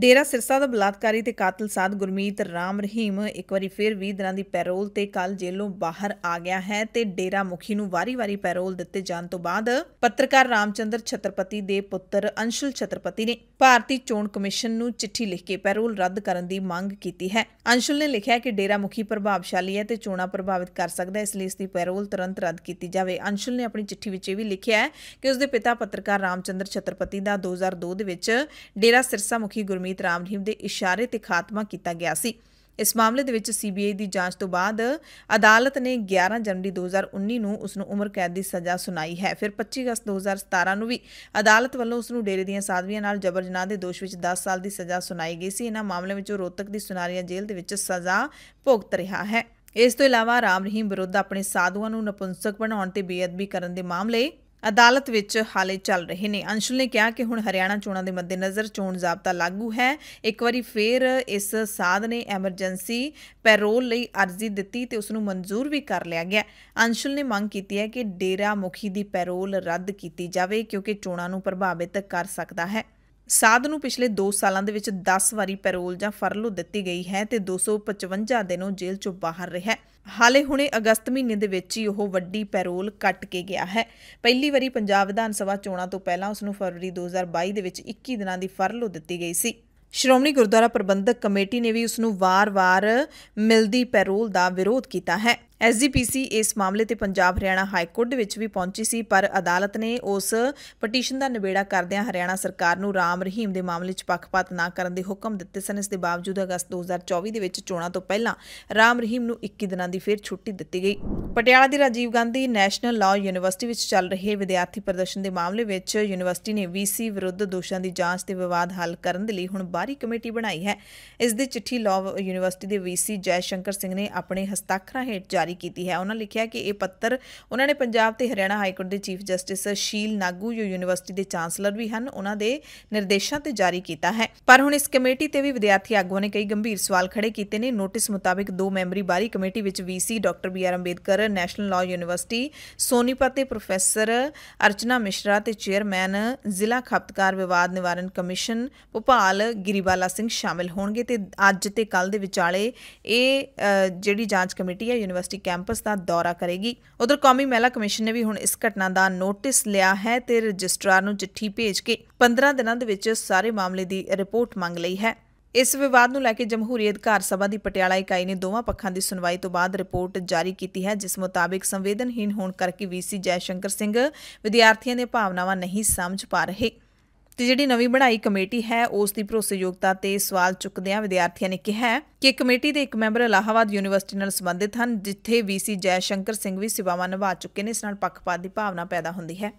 ਡੇਰਾ ਸਿਰਸਾ ਦਾ ਬਲਾਤਕਾਰੀ ਤੇ ਕਾਤਲ ਸਾਧ ਗੁਰਮੀਤ ਰਾਮ ਰਹੀਮ ਇੱਕ ਵਾਰੀ ਫਿਰ 20 ਦਿਨਾਂ ਦੀ ਪੈਰੋਲ ਤੇ ਕੱਲ ਜੇਲੋਂ ਬਾਹਰ ਆ ਗਿਆ ਹੈ ਤੇ ਡੇਰਾ ਮੁਖੀ ਨੂੰ ਵਾਰੀ-ਵਾਰੀ ਪੈਰੋਲ ਦਿੱਤੇ ਜਾਣ ਤੋਂ ਬਾਅਦ ਪੱਤਰਕਾਰ ਰਾਮਚੰਦਰ ਛਤਰਪਤੀ ਦੇ ਪੁੱਤਰ ਅੰਸ਼ਲ ਛਤਰਪਤੀ ਨੇ ਭਾਰਤੀ ਚੋਣ ਕਮਿਸ਼ਨ ਨੂੰ ਚਿੱਠੀ ਲਿਖ ਕੇ ਪੈਰੋਲ ਰੱਦ ਕਰਨ ਦੀ ਮੰਗ ਕੀਤੀ ਹੈ ਅੰਸ਼ਲ ਨੇ ਲਿਖਿਆ ਕਿ ਡੇਰਾ ਮੁਖੀ ਪ੍ਰਭਾਵਸ਼ਾਲੀ ਹੈ ਤੇ ਚੋਣਾਂ ਪ੍ਰਭਾਵਿਤ ਕਰ ਸਕਦਾ ਹੈ ਇਸ ਲਈ ਇਸ ਦੀ ਪੈਰੋਲ ਤੁਰੰਤ ਰੱਦ ਕੀਤੀ ਜਾਵੇ ਅੰਸ਼ਲ ਨੇ ਆਪਣੀ ਚਿੱਠੀ ਵਿੱਚ ਇਹ ਵੀ ਲਿਖਿਆ ਹੈ ਕਿ ਉਸ ਦੇ ਪਿਤਾ ਪੱਤਰਕਾਰ ਰਾਮਚੰਦਰ ਛਤਰਪਤੀ ਦਾ 2002 ਦੇ ਵਿੱਚ ਡੇਰਾ ਸਿਰਸਾ ਮੁਖੀ ਗੁਰਮੀਤ ਗੁਰਮੀਤ ਰਾਮ ਰਹੀਮ ਦੇ ਇਸ਼ਾਰੇ ਤੇ ਖਾਤਮਾ ਕੀਤਾ ਗਿਆ ਸੀ ਇਸ ਮਾਮਲੇ ਦੇ ਵਿੱਚ ਸੀਬੀਆਈ ਦੀ ਜਾਂਚ ਤੋਂ ਬਾਅਦ ਅਦਾਲਤ ਨੇ 11 ਜਨਵਰੀ 2019 ਨੂੰ ਉਸ ਨੂੰ ਉਮਰ ਕੈਦ ਦੀ ਸਜ਼ਾ ਸੁਣਾਈ ਹੈ ਫਿਰ 25 ਅਗਸਤ 2017 ਨੂੰ ਵੀ ਅਦਾਲਤ ਵੱਲੋਂ ਉਸ ਨੂੰ ਡੇਰੇ ਦੀਆਂ ਸਾਧਵੀਆਂ ਨਾਲ ਜਬਰ ਜਨਾਹ ਦੇ ਦੋਸ਼ ਵਿੱਚ 10 ਸਾਲ ਦੀ ਸਜ਼ਾ ਸੁਣਾਈ ਗਈ ਸੀ ਇਹਨਾਂ ਮਾਮਲੇ ਵਿੱਚ ਰੋਤਕ ਦੀ ਸੁਨਾਰੀਆਂ ਜੇਲ੍ਹ ਦੇ ਵਿੱਚ ਸਜ਼ਾ ਭੁਗਤ ਰਿਹਾ ਹੈ ਇਸ ਤੋਂ ਇਲਾਵਾ ਰਾਮ ਰਹੀਮ ਵਿਰੁੱਧ ਆਪਣੇ ਸਾਧੂਆਂ ਨੂੰ ਨਪੁੰਸਕ ਬਣਾਉਣ ਤੇ ਬੇਅਦਬੀ ਕਰਨ ਦੇ ਮਾਮਲੇ ਅਦਾਲਤ ਵਿੱਚ ਹਾਲੇ ਚੱਲ ਰਹੇ ਨੇ ਅੰਸ਼ੁਲ ਨੇ ਕਿਹਾ ਕਿ ਹੁਣ ਹਰਿਆਣਾ ਚੋਣਾਂ ਦੇ ਮੱਦੇਨਜ਼ਰ ਚੋਣ ਜ਼ਾਬਤਾ ਲਾਗੂ ਹੈ ਇੱਕ ਵਾਰੀ ਫੇਰ ਇਸ ਸਾਧ ਨੇ ਐਮਰਜੈਂਸੀ ਪੈਰੋਲ ਲਈ ਅਰਜ਼ੀ ਦਿੱਤੀ ਤੇ ਉਸ ਨੂੰ ਮਨਜ਼ੂਰ ਵੀ ਕਰ ਲਿਆ ਗਿਆ ਅੰਸ਼ੁਲ ਨੇ ਮੰਗ ਕੀਤੀ ਹੈ ਕਿ ਡੇਰਾ ਮੁਖੀ ਦੀ ਪੈਰੋਲ ਰੱਦ ਕੀਤੀ ਜਾਵੇ ਕਿਉਂਕਿ ਚੋਣਾਂ ਨੂੰ ਪ੍ਰਭਾਵਿਤ ਕਰ ਸਕਦਾ ਹੈ ਸਾਦ ਨੂੰ ਪਿਛਲੇ 2 ਸਾਲਾਂ ਦੇ ਵਿੱਚ 10 ਵਾਰੀ ਪੈਰੋਲ ਜਾਂ ਫਰਲੋ ਦਿੱਤੀ ਗਈ ਹੈ ਤੇ 255 ਦਿਨੋਂ ਜੇਲ੍ਹ ਚੋਂ ਬਾਹਰ ਰਿਹਾ ਹੈ ਹਾਲੇ ਹੁਣੇ ਅਗਸਤ ਮਹੀਨੇ ਦੇ ਵਿੱਚ ਹੀ ਉਹ ਵੱਡੀ ਪੈਰੋਲ ਕੱਟ ਕੇ ਗਿਆ ਹੈ ਪਹਿਲੀ ਵਾਰੀ ਪੰਜਾਬ ਵਿਧਾਨ ਸਭਾ ਚੋਣਾਂ ਤੋਂ ਪਹਿਲਾਂ ਉਸ ਨੂੰ ਫਰਵਰੀ 2022 ਦੇ ਵਿੱਚ 21 ਦਿਨਾਂ ਦੀ ਫਰਲੋ ਦਿੱਤੀ ਗਈ ਸੀ ਸ਼੍ਰੋਮਣੀ ਗੁਰਦੁਆਰਾ ਪ੍ਰਬੰਧਕ ਕਮੇਟੀ ਨੇ ਵੀ ਉਸ ਨੂੰ ਵਾਰ-ਵਾਰ ਮਿਲਦੀ ਪੈਰੋਲ ਦਾ ਵਿਰੋਧ ਕੀਤਾ ਹੈ ਐਸਜੀਪੀਸੀ ਇਸ ਮਾਮਲੇ ਤੇ ਪੰਜਾਬ ਹਰਿਆਣਾ ਹਾਈ ਕੋਰਟ ਵਿੱਚ ਵੀ ਪਹੁੰਚੀ ਸੀ ਪਰ ਅਦਾਲਤ ਨੇ ਉਸ ਪਟੀਸ਼ਨ ਦਾ ਨਿਬੇੜਾ ਕਰਦਿਆਂ ਹਰਿਆਣਾ ਸਰਕਾਰ ਨੂੰ ਰਾਮ ਰਹੀਮ ਦੇ ਮਾਮਲੇ 'ਚ ਪੱਖਪਾਤ ਨਾ ਕਰਨ ਦੇ ਹੁਕਮ ਦਿੱਤੇ ਸਨ ਇਸ ਦੇ ਬਾਵਜੂਦ ਅਗਸਤ 2024 ਦੇ ਵਿੱਚ ਚੋਣਾਂ ਤੋਂ ਪਹਿਲਾਂ ਰਾਮ ਰਹੀਮ ਨੂੰ 21 ਦਿਨਾਂ ਦੀ ਫੇਰ ਛੁੱਟੀ ਦਿੱਤੀ ਗਈ ਪਟਿਆਲਾ ਦੀ Rajiv Gandhi national law university ਵਿੱਚ ਚੱਲ ਰਹੇ ਵਿਦਿਆਰਥੀ ਪ੍ਰਦਰਸ਼ਨ ਦੇ ਮਾਮਲੇ ਵਿੱਚ ਯੂਨੀਵਰਸਿਟੀ ਨੇ ਵੀਸੀ ਵਿਰੁੱਧ ਦੋਸ਼ਾਂ ਦੀ ਜਾਂਚ ਤੇ ਵਿਵਾਦ ਹੱਲ ਕਰਨ ਦੇ ਲਈ ਹੁਣ ਬਾਹਰੀ ਕਮੇਟੀ ਬਣਾਈ ਹੈ ਇਸ ਦੀ ਚਿੱਠੀ ਲਾਅ ਯੂਨੀਵਰਸਿਟੀ ਦੇ ਵੀਸੀ ਜੈ ਸ਼ੰਕਰ ਸਿੰਘ ਨੇ ਆਪਣੇ ਹਸਤਾਖਰਾਂ ਹੇਠ ਜਾਰੀ ਜਾਰੀ ਕੀਤੀ ਹੈ ਉਹਨਾਂ ਲਿਖਿਆ ਕਿ ਇਹ ਪੱਤਰ ਉਹਨਾਂ ਨੇ ਪੰਜਾਬ ਤੇ ਹਰਿਆਣਾ ਹਾਈ ਕੋਰਟ ਦੇ ਚੀਫ ਜਸਟਿਸ ਸ਼ੀਲ ਨਾਗੂ ਜੋ ਯੂਨੀਵਰਸਿਟੀ ਦੇ ਚਾਂਸਲਰ ਵੀ ਹਨ ਉਹਨਾਂ ਦੇ ਨਿਰਦੇਸ਼ਾਂ ਤੇ ਜਾਰੀ ਕੀਤਾ ਹੈ ਪਰ ਹੁਣ ਇਸ ਕਮੇਟੀ ਤੇ ਵੀ ਵਿਦਿਆਰਥੀ ਆਗੂਆਂ ਨੇ ਕਈ ਗੰਭੀਰ ਸਵਾਲ ਖੜੇ ਕੀਤੇ ਨੇ ਨੋਟਿਸ ਮੁਤਾਬਕ ਦੋ ਮੈਂਬਰੀ ਬਾਰੀ ਕਮੇਟੀ ਵਿੱਚ VC doctor B R Ambedkar national law university Sonipat ਦੇ ਪ੍ਰੋਫੈਸਰ ਅਰਚਨਾ ਮਿਸ਼ਰਾ ਤੇ ਚੇਅਰਮੈਨ ਜ਼ਿਲ੍ਹਾ ਖਪਤਕਾਰ ਵਿਵਾਦ ਨਿਵਾਰਨ ਕਮਿਸ਼ਨ ਭੋਪਾਲ ਗਿਰੀਵਾਲਾ ਸਿੰਘ ਸ਼ਾਮਿਲ ਹੋਣਗੇ ਤੇ ਅੱਜ ਤੇ ਕੱਲ ਦੇ ਵਿਚਾਲੇ ਇਹ ਜਿਹੜੀ ਜਾਂਚ ਕਮੇਟੀ ਹੈ ਯੂਨੀਵਰਸਿਟੀ ਯੂਨੀਵਰਸਿਟੀ ਕੈਂਪਸ ਦਾ ਦੌਰਾ ਕਰੇਗੀ ਉਧਰ ਕੌਮੀ ਮਹਿਲਾ ਕਮਿਸ਼ਨ ਨੇ ਵੀ ਹੁਣ ਇਸ ਘਟਨਾ ਦਾ ਨੋਟਿਸ ਲਿਆ ਹੈ ਤੇ ਰਜਿਸਟਰਾਰ ਨੂੰ ਚਿੱਠੀ ਭੇਜ ਕੇ 15 ਦਿਨਾਂ ਦੇ ਵਿੱਚ ਸਾਰੇ ਮਾਮਲੇ ਦੀ ਰਿਪੋਰਟ ਮੰਗ ਲਈ ਹੈ ਇਸ ਵਿਵਾਦ ਨੂੰ ਲੈ ਕੇ ਜਮਹੂਰੀ ਅਧਿਕਾਰ ਸਭਾ ਦੀ ਪਟਿਆਲਾ ਇਕਾਈ ਨੇ ਦੋਵਾਂ ਪੱਖਾਂ ਦੀ ਸੁਣਵਾਈ ਤੋਂ ਬਾਅਦ ਰਿਪੋਰਟ ਜਾਰੀ ਕੀਤੀ ਹੈ ਜਿਸ ਮੁਤਾਬਿਕ ਸੰਵੇਦਨਹੀਨ ਹੋਣ ਕਰਕੇ ਵੀਸੀ ਜੈਸ਼ੰਕਰ ਸਿੰਘ ਵਿਦਿਆਰਥੀਆਂ ਦੀਆਂ ਭਾਵਨਾਵਾਂ ਨਹੀਂ ਸਮਝ ਪਾ ਰਹੇ ਤੇ ਜਿਹੜੀ ਨਵੀਂ ਬਣਾਈ ਕਮੇਟੀ ਹੈ ਉਸ ਦੀ ਭਰੋਸੇਯੋਗਤਾ ਤੇ ਸਵਾਲ ਚੁੱਕਦਿਆਂ ਵਿਦਿਆਰਥੀਆਂ ਨੇ ਕਿਹਾ ਕਿ ਕਮੇਟੀ ਦੇ ਇੱਕ ਮੈਂਬਰ ਇਲਾਹਾਬਾਦ ਯੂਨੀਵਰਸਿਟੀ ਨਾਲ ਸੰਬੰਧਿਤ ਹਨ ਜਿੱਥੇ ਵੀਸੀ ਜੈ ਸ਼ੰਕਰ ਸਿੰਘ ਵੀ ਸੇਵਾਵਾਂ ਨਿਭਾ ਚੁੱਕੇ ਨੇ ਇਸ ਨਾਲ ਪੱਖਪਾਤ ਦੀ ਭਾਵਨਾ ਪੈਦਾ ਹੁੰਦੀ ਹੈ